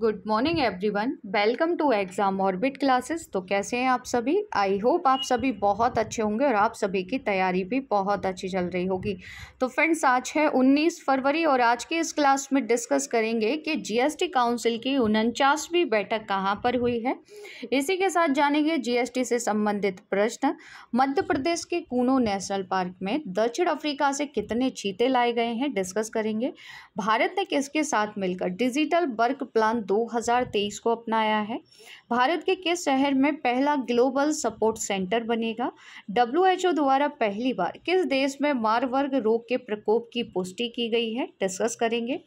good morning everyone welcome to exam orbit classes तो कैसे हैं आप सभी आई होप आप सभी बहुत अच्छे होंगे और आप सभी की तैयारी भी बहुत अच्छी चल रही होगी तो फ्रेंड्स आज है 19 फरवरी और आज की इस क्लास में डिस्कस करेंगे कि जीएसटी काउंसिल की उनचासवीं बैठक कहाँ पर हुई है इसी के साथ जानेंगे टी से संबंधित प्रश्न मध्य प्रदेश के कूनो नेशनल पार्क में दक्षिण अफ्रीका से कितने चीते लाए गए हैं डिस्कस करेंगे भारत ने किसके साथ मिलकर डिजिटल वर्क प्लान 2023 को अपनाया है भारत के किस शहर में पहला ग्लोबल सपोर्ट सेंटर बनेगा डब्ल्यूएचओ द्वारा पहली बार किस देश में मारवर्ग रोग के प्रकोप की पुष्टि की गई है डिस्कस करेंगे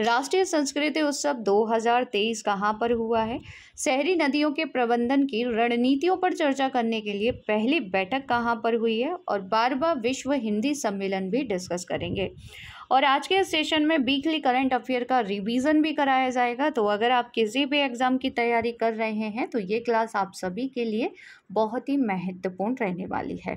राष्ट्रीय संस्कृति उत्सव 2023 कहाँ पर हुआ है शहरी नदियों के प्रबंधन की रणनीतियों पर चर्चा करने के लिए पहली बैठक कहाँ पर हुई है और बारवा विश्व हिंदी सम्मेलन भी डिस्कस करेंगे और आज के सेशन में वीकली करंट अफेयर का रिवीजन भी कराया जाएगा तो अगर आप किसी भी एग्ज़ाम की तैयारी कर रहे हैं तो ये क्लास आप सभी के लिए बहुत ही महत्वपूर्ण रहने वाली है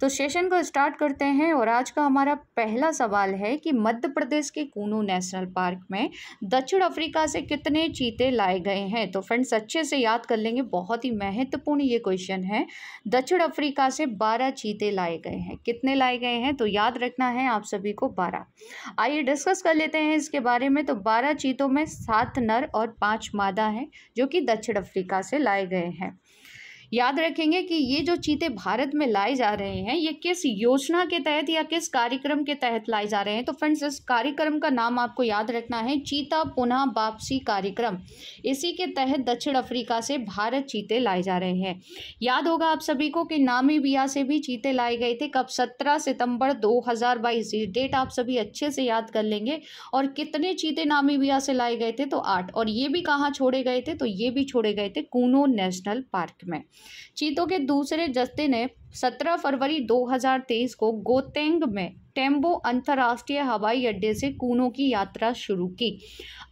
तो सेशन को स्टार्ट करते हैं और आज का हमारा पहला सवाल है कि मध्य प्रदेश के कूनू नेशनल पार्क में दक्षिण अफ्रीका से कितने चीते लाए गए हैं तो फ्रेंड्स अच्छे से याद कर लेंगे बहुत ही महत्वपूर्ण ये क्वेश्चन है दक्षिण अफ्रीका से बारह चीते लाए गए हैं कितने लाए गए हैं तो याद रखना है आप सभी को बारह आइए डिस्कस कर लेते हैं इसके बारे में तो बारह चीतों में सात नर और पाँच मादा हैं जो कि दक्षिण अफ्रीका से लाए गए हैं याद रखेंगे कि ये जो चीते भारत में लाए जा रहे हैं ये किस योजना के तहत या किस कार्यक्रम के तहत लाए जा रहे हैं तो फ्रेंड्स इस कार्यक्रम का नाम आपको याद रखना है चीता पुनः वापसी कार्यक्रम इसी के तहत दक्षिण अफ्रीका से भारत चीते लाए जा रहे हैं याद होगा आप सभी को कि नामीबिया से भी चीते लाए गए थे कब सत्रह सितंबर दो ये डेट आप सभी अच्छे से याद कर लेंगे और कितने चीते नामीबिया से लाए गए थे तो आठ और ये भी कहाँ छोड़े गए थे तो ये भी छोड़े गए थे कूनो नेशनल पार्क में चीतों के दूसरे जस्ते ने 17 फरवरी 2023 को गोतेंग में टेम्बो अंतर्राष्ट्रीय हवाई अड्डे से कूनों की यात्रा शुरू की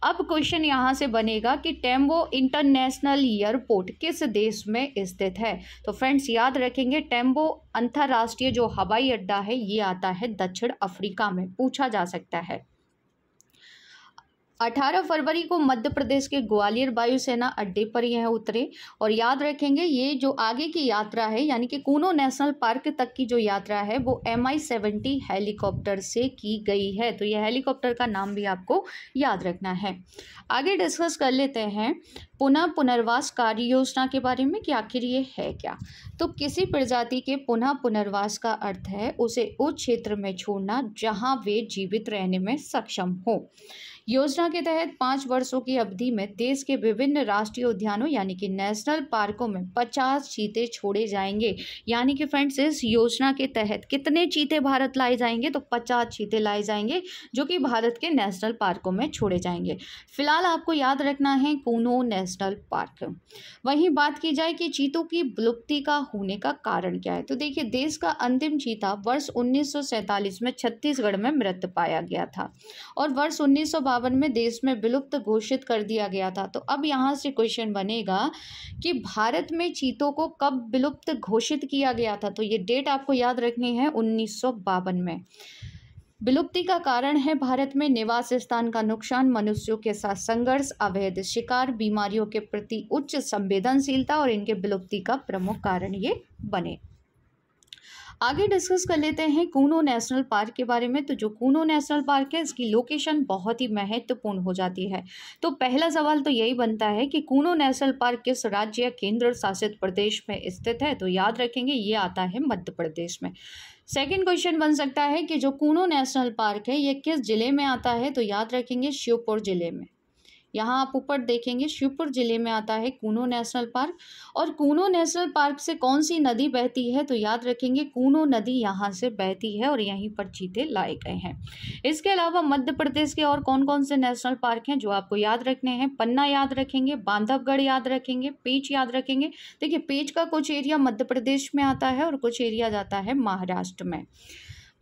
अब क्वेश्चन यहां से बनेगा कि टेम्बो इंटरनेशनल एयरपोर्ट किस देश में स्थित है तो फ्रेंड्स याद रखेंगे टेम्बो अंतर्राष्ट्रीय जो हवाई अड्डा है ये आता है दक्षिण अफ्रीका में पूछा जा सकता है 18 फरवरी को मध्य प्रदेश के ग्वालियर वायुसेना अड्डे पर यह उतरे और याद रखेंगे ये जो आगे की यात्रा है यानी कि कूनो नेशनल पार्क तक की जो यात्रा है वो एम आई सेवेंटी हेलीकॉप्टर से की गई है तो यह हेलीकॉप्टर का नाम भी आपको याद रखना है आगे डिस्कस कर लेते हैं पुनः पुनर्वास कार्य योजना के बारे में कि आखिर ये है क्या तो किसी प्रजाति के पुनः पुनर्वास का अर्थ है उसे उस क्षेत्र में छोड़ना जहाँ वे जीवित रहने में सक्षम हो योजना के तहत पाँच वर्षों की अवधि में देश के विभिन्न राष्ट्रीय उद्यानों यानी कि नेशनल पार्कों में पचास चीते छोड़े जाएंगे यानी कि फ्रेंड्स इस योजना के तहत कितने चीते भारत लाए जाएंगे तो पचास चीते लाए जाएंगे जो कि भारत के नेशनल पार्कों में छोड़े जाएंगे फिलहाल आपको याद रखना है कूनो नेशनल पार्क वहीं बात की जाए कि चीतों की विलुप्ति का होने का कारण क्या है तो देखिए देश का अंतिम चीता वर्ष उन्नीस में छत्तीसगढ़ में मृत पाया गया था और वर्ष उन्नीस सौ सत्तावन में देश में विलुप्त घोषित कर दिया गया था तो अब यहाँ से क्वेश्चन बनेगा कि भारत में चीतों को कब विलुप्त घोषित किया गया था तो ये डेट आपको याद रखनी है उन्नीस में विलुप्ति का कारण है भारत में निवास स्थान का नुकसान मनुष्यों के साथ संघर्ष अवैध शिकार बीमारियों के प्रति उच्च संवेदनशीलता और इनके विलुप्ति का प्रमुख कारण ये बने आगे डिस्कस कर लेते हैं कूनो नेशनल पार्क के बारे में तो जो कूनो नेशनल पार्क है इसकी लोकेशन बहुत ही महत्वपूर्ण हो जाती है तो पहला सवाल तो यही बनता है कि कूनो नेशनल पार्क किस राज्य या केंद्र शासित प्रदेश में स्थित है तो याद रखेंगे ये आता है मध्य प्रदेश में सेकेंड क्वेश्चन बन सकता है कि जो कूनो नेशनल पार्क है ये किस जिले में आता है तो याद रखेंगे श्योपुर जिले में यहाँ आप ऊपर देखेंगे श्योपुर जिले में आता है कूनो नेशनल पार्क और कूनो नेशनल पार्क से कौन सी नदी बहती है तो याद रखेंगे कूनो नदी यहाँ से बहती है और यहीं पर चीते लाए गए हैं इसके अलावा मध्य प्रदेश के और कौन कौन से नेशनल पार्क हैं जो आपको याद रखने हैं पन्ना याद रखेंगे बांधवगढ़ याद रखेंगे पेच याद रखेंगे देखिए पेच का कुछ एरिया मध्य प्रदेश में आता है और कुछ एरिया जाता है महाराष्ट्र में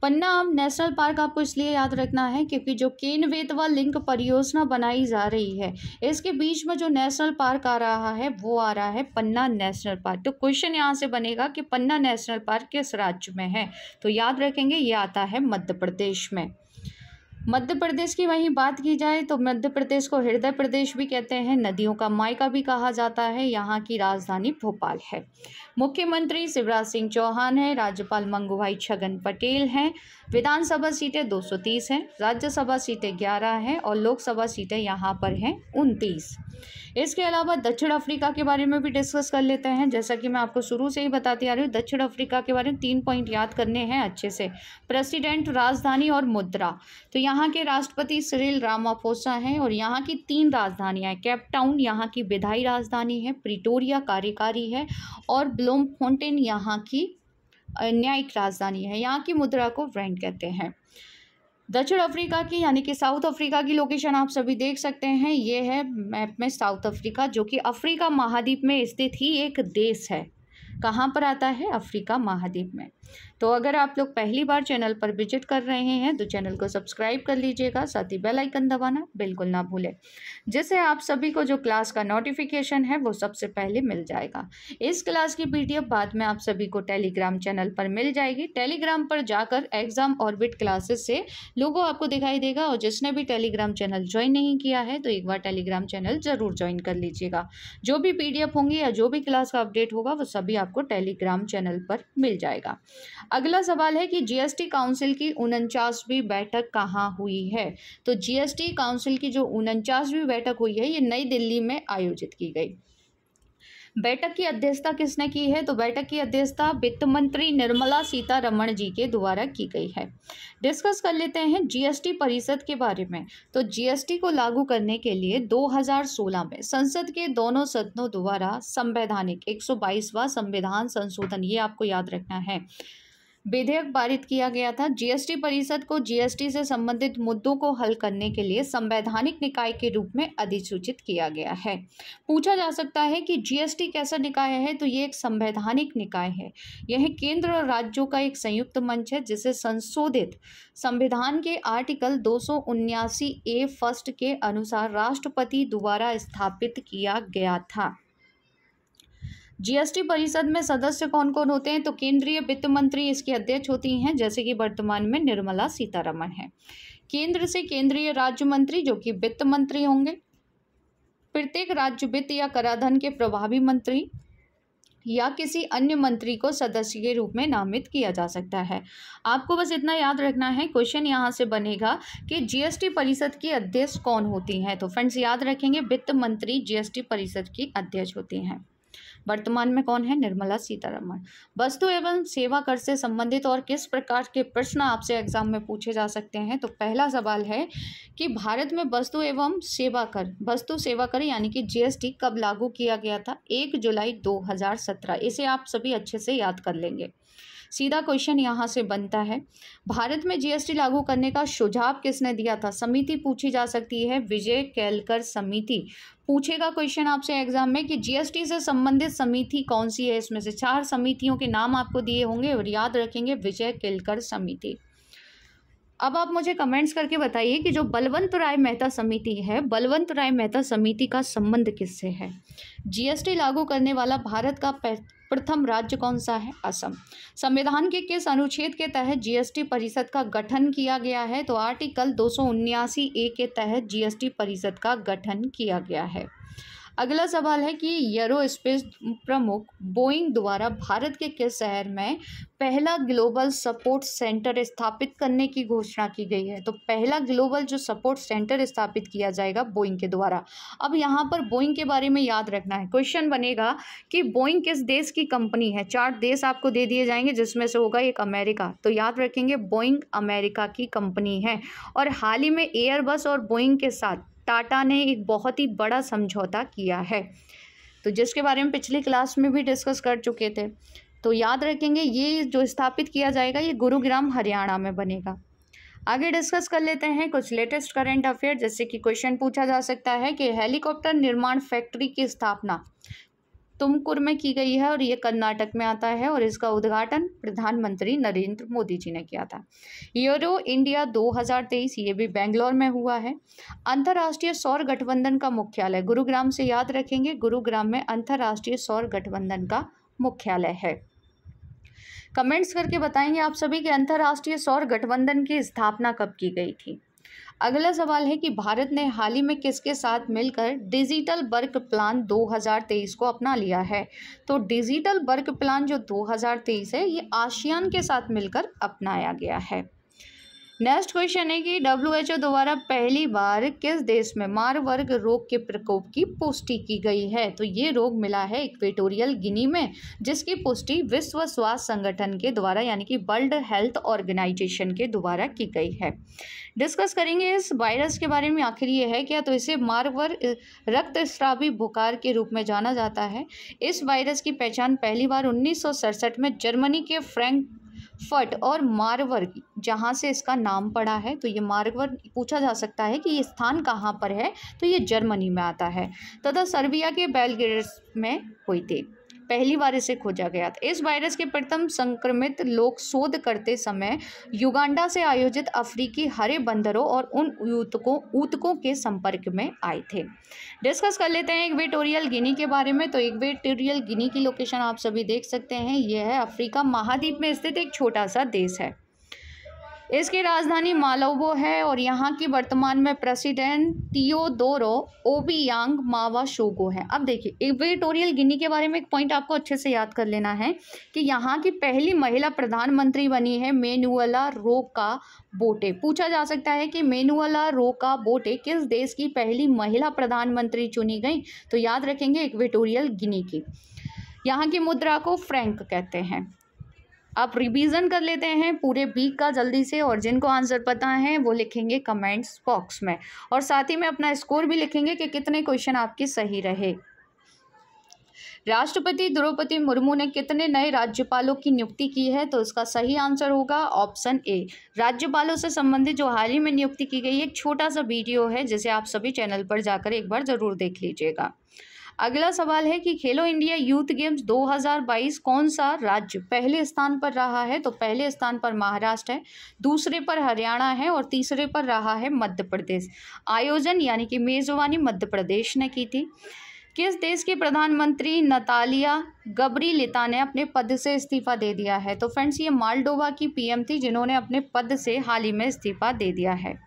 पन्ना नेशनल पार्क आपको इसलिए याद रखना है क्योंकि जो केन वेतवा लिंक परियोजना बनाई जा रही है इसके बीच में जो नेशनल पार्क आ रहा है वो आ रहा है पन्ना नेशनल पार्क तो क्वेश्चन यहाँ से बनेगा कि पन्ना नेशनल पार्क किस राज्य में है तो याद रखेंगे ये आता है मध्य प्रदेश में मध्य प्रदेश की वहीं बात की जाए तो मध्य प्रदेश को हृदय प्रदेश भी कहते हैं नदियों का मायका भी कहा जाता है यहाँ की राजधानी भोपाल है मुख्यमंत्री शिवराज सिंह चौहान हैं राज्यपाल मंगू भाई छगन पटेल हैं विधानसभा सीटें 230 हैं राज्यसभा सीटें 11 हैं और लोकसभा सीटें यहाँ पर हैं 29 इसके अलावा दक्षिण अफ्रीका के बारे में भी डिस्कस कर लेते हैं जैसा कि मैं आपको शुरू से ही बताती आ रही हूँ दक्षिण अफ्रीका के बारे में तीन पॉइंट याद करने हैं अच्छे से प्रेसिडेंट राजधानी और मुद्रा तो यहाँ के राष्ट्रपति सिरिल रामाफोसा हैं और यहाँ की तीन राजधानियाँ हैं कैपटाउन यहाँ की विधायी राजधानी है प्रिटोरिया कार्यकारी है और ब्लोम फोन्टेन यहाँ की न्यायिक राजधानी है यहाँ की मुद्रा को ब्रांड कहते हैं दक्षिण अफ्रीका की यानी कि साउथ अफ्रीका की लोकेशन आप सभी देख सकते हैं ये है मैप में साउथ अफ्रीका जो कि अफ्रीका महाद्वीप में स्थित ही एक देश है कहाँ पर आता है अफ्रीका महाद्वीप में तो अगर आप लोग पहली बार चैनल पर विजिट कर रहे हैं तो चैनल को सब्सक्राइब कर लीजिएगा साथ ही बेल आइकन दबाना बिल्कुल ना भूलें जिससे आप सभी को जो क्लास का नोटिफिकेशन है वो सबसे पहले मिल जाएगा इस क्लास की पी बाद में आप सभी को टेलीग्राम चैनल पर मिल जाएगी टेलीग्राम पर जाकर एग्जाम ऑर्बिट क्लासेस से लोगों आपको दिखाई देगा और जिसने भी टेलीग्राम चैनल ज्वाइन नहीं किया है तो एक बार टेलीग्राम चैनल ज़रूर ज्वाइन कर लीजिएगा जो भी पीडीएफ होंगी या जो भी क्लास का अपडेट होगा वो सभी आपको टेलीग्राम चैनल पर मिल जाएगा अगला सवाल है कि जीएसटी काउंसिल की उनचासवीं बैठक कहाँ हुई है तो जीएसटी काउंसिल की जो उनचासवीं बैठक हुई है ये नई दिल्ली में आयोजित की गई बैठक की अध्यक्षता किसने की है तो बैठक की अध्यक्षता वित्त मंत्री निर्मला सीतारमण जी के द्वारा की गई है डिस्कस कर लेते हैं जीएसटी परिषद के बारे में तो जीएसटी को लागू करने के लिए 2016 में संसद के दोनों सदनों द्वारा संवैधानिक एक संविधान संशोधन ये आपको याद रखना है विधेयक पारित किया गया था जीएसटी परिषद को जीएसटी से संबंधित मुद्दों को हल करने के लिए संवैधानिक निकाय के रूप में अधिसूचित किया गया है पूछा जा सकता है कि जीएसटी कैसा निकाय है तो ये एक संवैधानिक निकाय है यह केंद्र और राज्यों का एक संयुक्त मंच है जिसे संशोधित संविधान के आर्टिकल दो ए फर्स्ट के अनुसार राष्ट्रपति द्वारा स्थापित किया गया था जीएसटी परिषद में सदस्य कौन कौन होते हैं तो केंद्रीय वित्त मंत्री इसकी अध्यक्ष होती हैं जैसे कि वर्तमान में निर्मला सीतारमण है केंद्र से केंद्रीय राज्य मंत्री जो कि वित्त मंत्री होंगे प्रत्येक राज्य वित्त या कराधन के प्रभावी मंत्री या किसी अन्य मंत्री को सदस्य के रूप में नामित किया जा सकता है आपको बस इतना याद रखना है क्वेश्चन यहाँ से बनेगा कि जीएसटी परिषद की अध्यक्ष कौन होती हैं तो फ्रेंड्स याद रखेंगे वित्त मंत्री जीएसटी परिषद की अध्यक्ष होती हैं वर्तमान में कौन है निर्मला सीतारमण वस्तु एवं सेवा कर से संबंधित और किस प्रकार के प्रश्न आपसे एग्जाम में पूछे जा सकते हैं तो पहला सवाल है कि भारत में वस्तु एवं सेवा कर वस्तु सेवा कर यानी कि जीएसटी कब लागू किया गया था एक जुलाई दो इसे आप सभी अच्छे से याद कर लेंगे सीधा क्वेश्चन यहाँ से बनता है भारत में जीएसटी लागू करने का सुझाव किसने दिया था समिति पूछी जा सकती है विजय केलकर समिति पूछेगा क्वेश्चन आपसे एग्जाम में कि जीएसटी से संबंधित समिति कौन सी है इसमें से चार समितियों के नाम आपको दिए होंगे और याद रखेंगे विजय केलकर समिति अब आप मुझे कमेंट्स करके बताइए कि जो बलवंत राय मेहता समिति है बलवंत राय मेहता समिति का संबंध किससे है जीएसटी लागू करने वाला भारत का प्रथम राज्य कौन सा है असम संविधान के किस अनुच्छेद के तहत जीएसटी परिषद का गठन किया गया है तो आर्टिकल दो ए के तहत जीएसटी परिषद का गठन किया गया है अगला सवाल है कि यरो स्पेस प्रमुख बोइंग द्वारा भारत के किस शहर में पहला ग्लोबल सपोर्ट सेंटर स्थापित करने की घोषणा की गई है तो पहला ग्लोबल जो सपोर्ट सेंटर स्थापित किया जाएगा बोइंग के द्वारा अब यहाँ पर बोइंग के बारे में याद रखना है क्वेश्चन बनेगा कि बोइंग किस देश की कंपनी है चार देश आपको दे दिए जाएंगे जिसमें से होगा एक अमेरिका तो याद रखेंगे बोइंग अमेरिका की कंपनी है और हाल ही में एयरबस और बोइंग के साथ टाटा ने एक बहुत ही बड़ा समझौता किया है तो जिसके बारे में पिछली क्लास में भी डिस्कस कर चुके थे तो याद रखेंगे ये जो स्थापित किया जाएगा ये गुरुग्राम हरियाणा में बनेगा आगे डिस्कस कर लेते हैं कुछ लेटेस्ट करंट अफेयर जैसे कि क्वेश्चन पूछा जा सकता है कि हेलीकॉप्टर निर्माण फैक्ट्री की स्थापना तुमकुर में की गई है और ये कर्नाटक में आता है और इसका उद्घाटन प्रधानमंत्री नरेंद्र मोदी जी ने किया था यूरो इंडिया 2023 ये भी बेंगलोर में हुआ है अंतर्राष्ट्रीय सौर गठबंधन का मुख्यालय गुरुग्राम से याद रखेंगे गुरुग्राम में अंतर्राष्ट्रीय सौर गठबंधन का मुख्यालय है कमेंट्स करके बताएंगे आप सभी के अंतर्राष्ट्रीय सौर गठबंधन की स्थापना कब की गई थी अगला सवाल है कि भारत ने हाल ही में किसके साथ मिलकर डिजिटल वर्क प्लान 2023 को अपना लिया है तो डिजिटल वर्क प्लान जो 2023 है ये आशियान के साथ मिलकर अपनाया गया है नेक्स्ट क्वेश्चन है कि डब्ल्यूएचओ द्वारा पहली बार किस देश में मार वर्ग रोग के प्रकोप की पुष्टि की गई है तो ये रोग मिला है इक्वेटोरियल गिनी में जिसकी पुष्टि विश्व स्वास्थ्य संगठन के द्वारा यानी कि वर्ल्ड हेल्थ ऑर्गेनाइजेशन के द्वारा की गई है डिस्कस करेंगे इस वायरस के बारे में आखिर ये है क्या तो इसे मारवर्ग रक्त श्रावी बुखार के रूप में जाना जाता है इस वायरस की पहचान पहली बार उन्नीस में जर्मनी के फ्रैंक फट और मारवर जहाँ से इसका नाम पड़ा है तो ये मारवर पूछा जा सकता है कि ये स्थान कहाँ पर है तो ये जर्मनी में आता है तथा सर्बिया के बेलग्रेड में हुई थी पहली बार इसे खोजा गया था इस वायरस के प्रथम संक्रमित लोग शोध करते समय युगांडा से आयोजित अफ्रीकी हरे बंदरों और उन ऊतकों ऊतकों के संपर्क में आए थे डिस्कस कर लेते हैं इक्वेटोरियल गिनी के बारे में तो इक्वेटोरियल गिनी की लोकेशन आप सभी देख सकते हैं यह है अफ्रीका महाद्वीप में स्थित एक छोटा सा देश है इसकी राजधानी मालोवो है और यहाँ की वर्तमान में प्रेसिडेंट टियोदोरो ओबियांग मावा शोगो है अब देखिए इक्वेटोरियल गिनी के बारे में एक पॉइंट आपको अच्छे से याद कर लेना है कि यहाँ की पहली महिला प्रधानमंत्री बनी है मेनुअला रोका बोटे पूछा जा सकता है कि मेनुअला रोका बोटे किस देश की पहली महिला प्रधानमंत्री चुनी गई तो याद रखेंगे इक्वेटोरियल गिनी की यहाँ की मुद्रा को फ्रैंक कहते हैं आप रिवीजन कर लेते हैं पूरे वीक का जल्दी से और जिनको आंसर पता है वो लिखेंगे कमेंट्स बॉक्स में और साथ ही में अपना स्कोर भी लिखेंगे कि कितने क्वेश्चन आपके सही रहे राष्ट्रपति द्रौपदी मुर्मू ने कितने नए राज्यपालों की नियुक्ति की है तो इसका सही आंसर होगा ऑप्शन ए राज्यपालों से संबंधित जो हाल ही में नियुक्ति की गई एक छोटा सा वीडियो है जिसे आप सभी चैनल पर जाकर एक बार ज़रूर देख लीजिएगा अगला सवाल है कि खेलो इंडिया यूथ गेम्स 2022 कौन सा राज्य पहले स्थान पर रहा है तो पहले स्थान पर महाराष्ट्र है दूसरे पर हरियाणा है और तीसरे पर रहा है मध्य प्रदेश आयोजन यानी कि मेजबानी मध्य प्रदेश ने की थी किस देश के प्रधानमंत्री नतालिया गबरी लिता ने अपने पद से इस्तीफा दे दिया है तो फ्रेंड्स ये मालडोवा की पीएम थी जिन्होंने अपने पद से हाल ही में इस्तीफा दे दिया है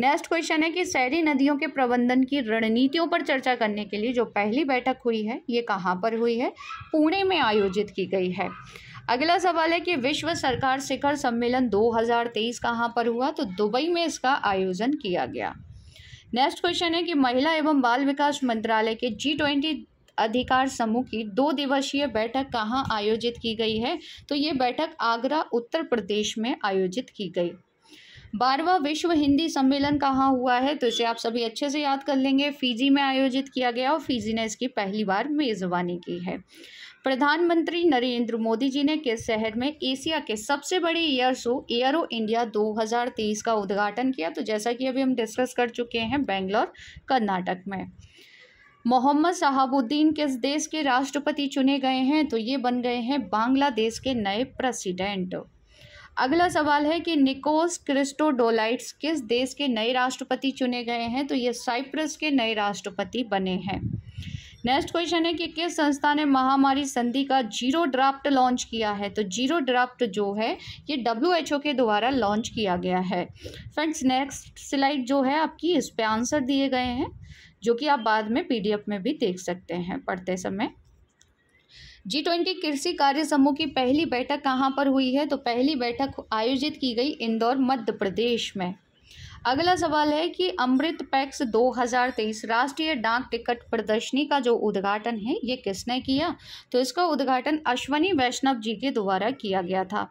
नेक्स्ट क्वेश्चन है कि शहरी नदियों के प्रबंधन की रणनीतियों पर चर्चा करने के लिए जो पहली बैठक हुई है ये कहाँ पर हुई है पुणे में आयोजित की गई है अगला सवाल है कि विश्व सरकार शिखर सम्मेलन 2023 कहाँ पर हुआ तो दुबई में इसका आयोजन किया गया नेक्स्ट क्वेश्चन है कि महिला एवं बाल विकास मंत्रालय के जी ट्वेंटी अधिकार समूह की दो दिवसीय बैठक कहाँ आयोजित की गई है तो ये बैठक आगरा उत्तर प्रदेश में आयोजित की गई बारहवा विश्व हिंदी सम्मेलन कहाँ हुआ है तो इसे आप सभी अच्छे से याद कर लेंगे फिजी में आयोजित किया गया और फिजी ने इसकी पहली बार मेज़बानी की है प्रधानमंत्री नरेंद्र मोदी जी ने किस शहर में एशिया के सबसे बड़े एयर शो एयरो इंडिया 2023 का उद्घाटन किया तो जैसा कि अभी हम डिस्कस कर चुके हैं बेंगलोर कर्नाटक में मोहम्मद साहबुद्दीन किस देश के राष्ट्रपति चुने गए हैं तो ये बन गए हैं बांग्लादेश के नए प्रेसिडेंट अगला सवाल है कि निकोस क्रिस्टोडोलाइट्स किस देश के नए राष्ट्रपति चुने गए हैं तो ये साइप्रस के नए राष्ट्रपति बने हैं नेक्स्ट क्वेश्चन है कि किस संस्था ने महामारी संधि का जीरो ड्राफ्ट लॉन्च किया है तो जीरो ड्राफ्ट जो है ये डब्ल्यू के द्वारा लॉन्च किया गया है फ्रेंड्स नेक्स्ट स्लाइड जो है आपकी इस पर आंसर दिए गए हैं जो कि आप बाद में पीडीएफ में भी देख सकते हैं पढ़ते समय जी ट्वेंटी कृषि कार्य समूह की पहली बैठक कहाँ पर हुई है तो पहली बैठक आयोजित की गई इंदौर मध्य प्रदेश में अगला सवाल है कि अमृत पैक्स 2023 राष्ट्रीय डाक टिकट प्रदर्शनी का जो उद्घाटन है ये किसने किया तो इसका उद्घाटन अश्वनी वैष्णव जी के द्वारा किया गया था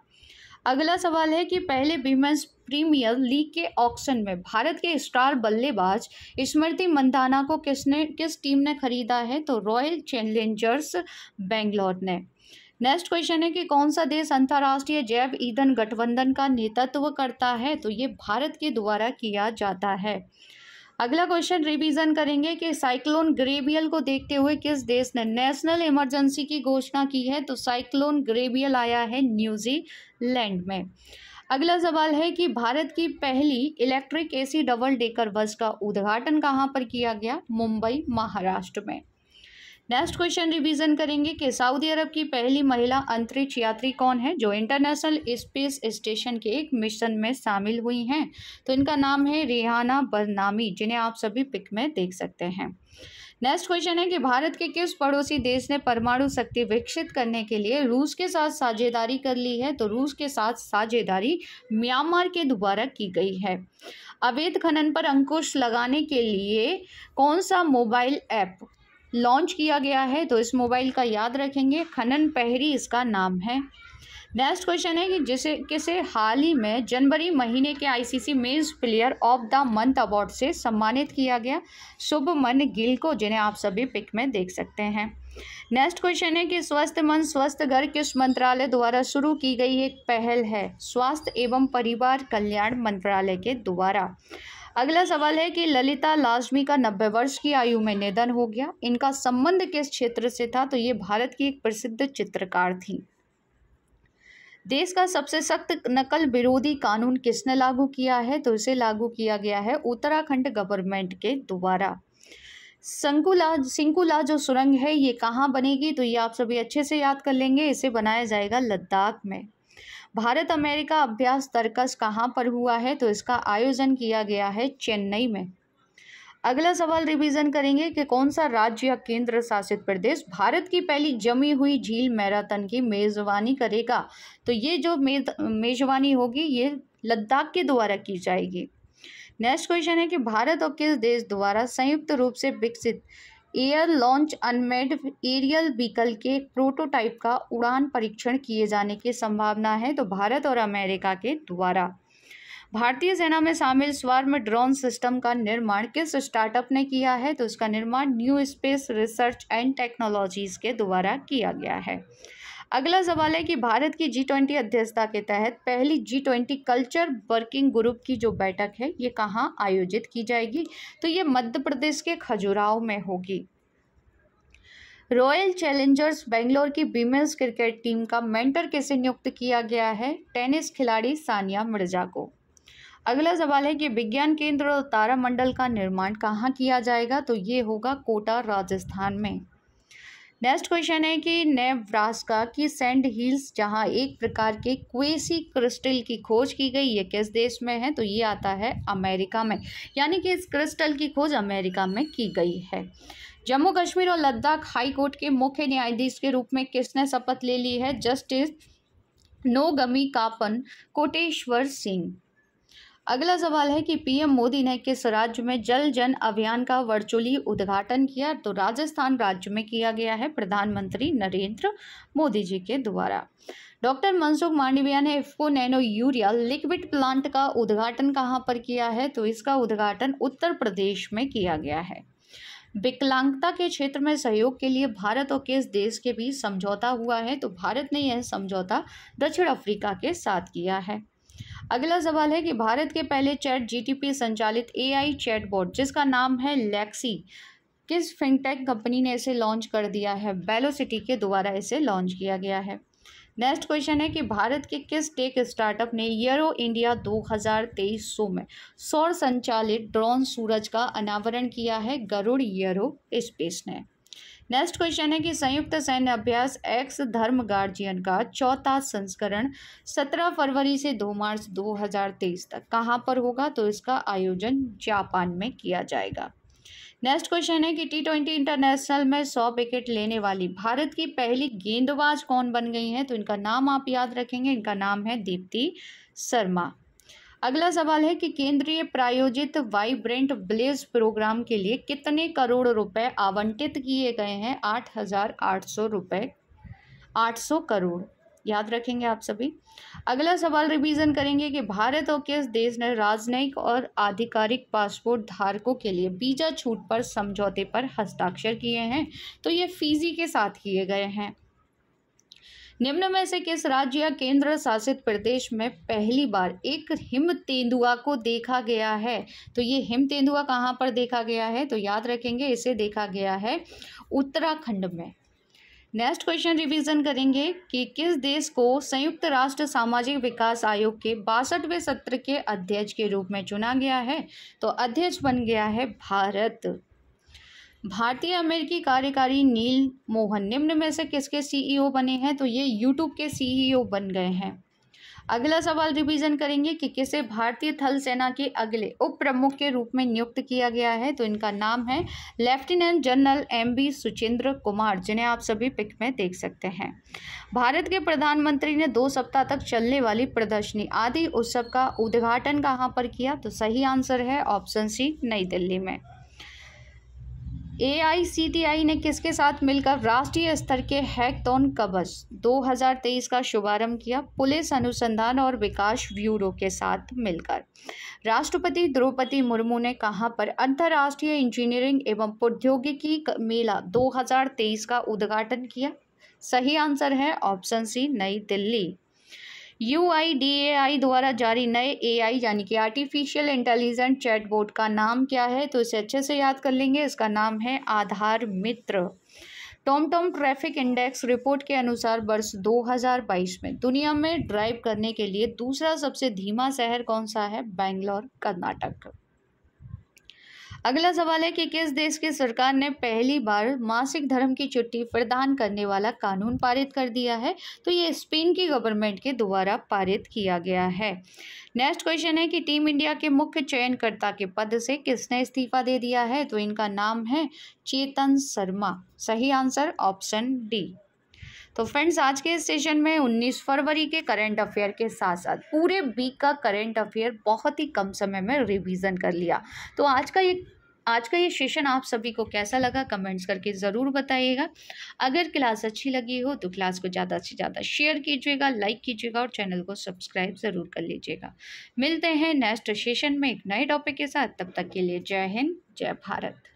अगला सवाल है कि पहले वीमेंस प्रीमियर लीग के ऑक्शन में भारत के स्टार बल्लेबाज स्मृति मंदाना को किसने किस टीम ने खरीदा है तो रॉयल चैलेंजर्स बेंगलोर ने नेक्स्ट क्वेश्चन है कि कौन सा देश अंतर्राष्ट्रीय जैव ईंधन गठबंधन का नेतृत्व करता है तो ये भारत के द्वारा किया जाता है अगला क्वेश्चन रिवीजन करेंगे कि साइक्लोन ग्रेबियल को देखते हुए किस देश ने नेशनल इमरजेंसी की घोषणा की है तो साइक्लोन ग्रेबियल आया है न्यूजीलैंड में अगला सवाल है कि भारत की पहली electric AC double decker bus का उद्घाटन कहाँ पर किया गया मुंबई महाराष्ट्र में नेक्स्ट क्वेश्चन रिवीजन करेंगे कि सऊदी अरब की पहली महिला अंतरिक्ष यात्री कौन है जो इंटरनेशनल स्पेस स्टेशन के एक मिशन में शामिल हुई हैं तो इनका नाम है रिहाना बरनामी जिन्हें आप सभी पिक में देख सकते हैं नेक्स्ट क्वेश्चन है कि भारत के किस पड़ोसी देश ने परमाणु शक्ति विकसित करने के लिए रूस के साथ साझेदारी कर ली है तो रूस के साथ साझेदारी म्यांमार के द्वारा की गई है अवैध खनन पर अंकुश लगाने के लिए कौन सा मोबाइल ऐप लॉन्च किया गया है तो इस मोबाइल का याद रखेंगे खनन पहरी इसका नाम है नेक्स्ट क्वेश्चन है कि जिसे किसे हाल ही में जनवरी महीने के ICC men's player of the month award से सम्मानित किया गया शुभमन गिल को जिन्हें आप सभी पिक में देख सकते हैं नेक्स्ट क्वेश्चन है कि स्वस्थ मन स्वस्थ घर किस मंत्रालय द्वारा शुरू की गई एक पहल है स्वास्थ्य एवं परिवार कल्याण मंत्रालय के द्वारा अगला सवाल है कि ललिता लाजमी का नब्बे वर्ष की आयु में निधन हो गया इनका संबंध किस क्षेत्र से था तो ये भारत की एक प्रसिद्ध चित्रकार थी देश का सबसे सख्त नकल विरोधी कानून किसने लागू किया है तो इसे लागू किया गया है उत्तराखंड गवर्नमेंट के द्वारा संकुला सिंकुला जो सुरंग है ये कहाँ बनेगी तो ये आप सभी अच्छे से याद कर लेंगे इसे बनाया जाएगा लद्दाख में भारत अमेरिका अभ्यास तर्कस कहाँ पर हुआ है तो इसका आयोजन किया गया है चेन्नई में अगला सवाल रिवीजन करेंगे कि कौन सा राज्य या केंद्र शासित प्रदेश भारत की पहली जमी हुई झील मैराथन की मेज़बानी करेगा तो ये जो मेज़बानी होगी ये लद्दाख के द्वारा की जाएगी नेक्स्ट क्वेश्चन है कि भारत और किस देश द्वारा संयुक्त रूप से विकसित air launch unmanned aerial vehicle के प्रोटोटाइप का उड़ान परीक्षण किए जाने की संभावना है तो भारत और अमेरिका के द्वारा भारतीय सेना में शामिल स्वर्म ड्रोन सिस्टम का निर्माण किस स्टार्टअप ने किया है तो उसका निर्माण new space research and technologies के द्वारा किया गया है अगला सवाल है कि भारत की जी ट्वेंटी अध्यक्षता के तहत पहली G twenty culture working group की जो बैठक है ये कहाँ आयोजित की जाएगी तो ये मध्य प्रदेश के खजुराहो में होगी रॉयल चैलेंजर्स बेंगलोर की वीमेंस क्रिकेट टीम का मेंटर कैसे नियुक्त किया गया है टेनिस खिलाड़ी सानिया मिर्जा को अगला सवाल है कि विज्ञान केंद्र और तारामंडल का निर्माण कहाँ किया जाएगा तो ये होगा कोटा राजस्थान में नेक्स्ट क्वेश्चन है कि नेब्रास्का की सैंड हिल्स जहाँ एक प्रकार के क्वेसी क्रिस्टल की खोज की गई ये किस देश में है तो ये आता है अमेरिका में यानी कि इस क्रिस्टल की खोज अमेरिका में की गई है जम्मू कश्मीर और लद्दाख हाई कोर्ट के मुख्य न्यायाधीश के रूप में किसने शपथ ले ली है जस्टिस नोगमी कापन कोटेश्वर सिंह अगला सवाल है कि पीएम मोदी ने किस राज्य में जल जन अभियान का वर्चुअली उद्घाटन किया तो राजस्थान राज्य में किया गया है प्रधानमंत्री नरेंद्र मोदी जी के द्वारा डॉक्टर मनसुख मांडविया ने IFFCO nano urea liquid plant का उद्घाटन कहाँ पर किया है तो इसका उद्घाटन उत्तर प्रदेश में किया गया है विकलांगता के क्षेत्र में सहयोग के लिए भारत और किस देश के बीच समझौता हुआ है तो भारत ने यह समझौता दक्षिण अफ्रीका के साथ किया है अगला सवाल है कि भारत के पहले चैट जीटीपी संचालित एआई चैटबॉट जिसका नाम है लैक्सी किस फिनटेक कंपनी ने इसे लॉन्च कर दिया है बेलोसिटी के द्वारा इसे लॉन्च किया गया है नेक्स्ट क्वेश्चन है कि भारत के किस टेक स्टार्टअप ने यरो इंडिया 2023 में सौर संचालित ड्रोन सूरज का अनावरण किया है गरुड़ यरो स्पेस ने नेक्स्ट क्वेश्चन है कि संयुक्त सैन्य अभ्यास एक्स धर्म गार्जियन का चौथा संस्करण 17 फरवरी से 2 मार्च 2023 तक कहाँ पर होगा तो इसका आयोजन जापान में किया जाएगा नेक्स्ट क्वेश्चन है कि टी ट्वेंटी इंटरनेशनल में सौ विकेट लेने वाली भारत की पहली गेंदबाज कौन बन गई हैं तो इनका नाम आप याद रखेंगे इनका नाम है दीप्ति शर्मा अगला सवाल है कि केंद्रीय प्रायोजित वाइब्रेंट ब्लेज प्रोग्राम के लिए कितने करोड़ रुपए आवंटित किए गए हैं आठ हज़ार आठ सौ रुपये आठ सौ करोड़ याद रखेंगे आप सभी अगला सवाल रिवीजन करेंगे कि भारत और किस देश ने राजनयिक और आधिकारिक पासपोर्ट धारकों के लिए बीजा छूट पर समझौते पर हस्ताक्षर किए हैं तो ये फीजी के साथ किए गए हैं निम्न में से किस राज्य या केंद्र शासित प्रदेश में पहली बार एक हिम तेंदुआ को देखा गया है तो ये हिम तेंदुआ कहाँ पर देखा गया है तो याद रखेंगे इसे देखा गया है उत्तराखंड में नेक्स्ट क्वेश्चन रिवीजन करेंगे कि किस देश को संयुक्त राष्ट्र सामाजिक विकास आयोग के बासठवें सत्र के अध्यक्ष के रूप में चुना गया है तो अध्यक्ष बन गया है भारत भारतीय अमेरिकी कार्यकारी नील मोहन निम्न में से किसके सीईओ e बने हैं तो ये यूट्यूब के सीईओ e बन गए हैं अगला सवाल रिवीजन करेंगे कि किसे भारतीय थल सेना के अगले उप प्रमुख के रूप में नियुक्त किया गया है तो इनका नाम है lieutenant general M B Suchindra Kumar जिन्हें आप सभी पिक में देख सकते हैं भारत के प्रधानमंत्री ने दो सप्ताह तक चलने वाली प्रदर्शनी आदि उत्सव का उद्घाटन कहाँ पर किया तो सही आंसर है ऑप्शन सी नई दिल्ली में आई ने किसके साथ मिलकर राष्ट्रीय स्तर के हैकथॉन कबज 2023 का शुभारंभ किया पुलिस अनुसंधान और विकास ब्यूरो के साथ मिलकर राष्ट्रपति द्रौपदी मुर्मू ने कहा पर अंतर्राष्ट्रीय इंजीनियरिंग एवं प्रौद्योगिकी मेला 2023 का उद्घाटन किया सही आंसर है option C Nai Delhi U I D A I द्वारा जारी नए ए आई यानी कि आर्टिफिशियल इंटेलिजेंट चैटबोट का नाम क्या है तो इसे अच्छे से याद कर लेंगे इसका नाम है Aadhaar Mitra TomTom traffic index report के अनुसार वर्ष 2022 में दुनिया में ड्राइव करने के लिए दूसरा सबसे धीमा शहर कौन सा है बेंगलोर कर्नाटक अगला सवाल है कि किस देश की सरकार ने पहली बार मासिक धर्म की छुट्टी प्रदान करने वाला कानून पारित कर दिया है तो ये स्पेन की गवर्नमेंट के द्वारा पारित किया गया है नेक्स्ट क्वेश्चन है कि टीम इंडिया के मुख्य चयनकर्ता के पद से किसने इस्तीफा दे दिया है तो इनका नाम है चेतन शर्मा सही आंसर ऑप्शन डी तो फ्रेंड्स आज के इस सेशन में 19 फरवरी के करंट अफेयर के साथ साथ पूरे वीक का करंट अफेयर बहुत ही कम समय में रिवीजन कर लिया तो आज का ये आज का ये सेशन आप सभी को कैसा लगा कमेंट्स करके ज़रूर बताइएगा अगर क्लास अच्छी लगी हो तो क्लास को ज़्यादा से ज़्यादा शेयर कीजिएगा लाइक कीजिएगा और चैनल को सब्सक्राइब ज़रूर कर लीजिएगा मिलते हैं नेक्स्ट सेशन में एक नए टॉपिक के साथ तब तक के लिए जय हिंद जय भारत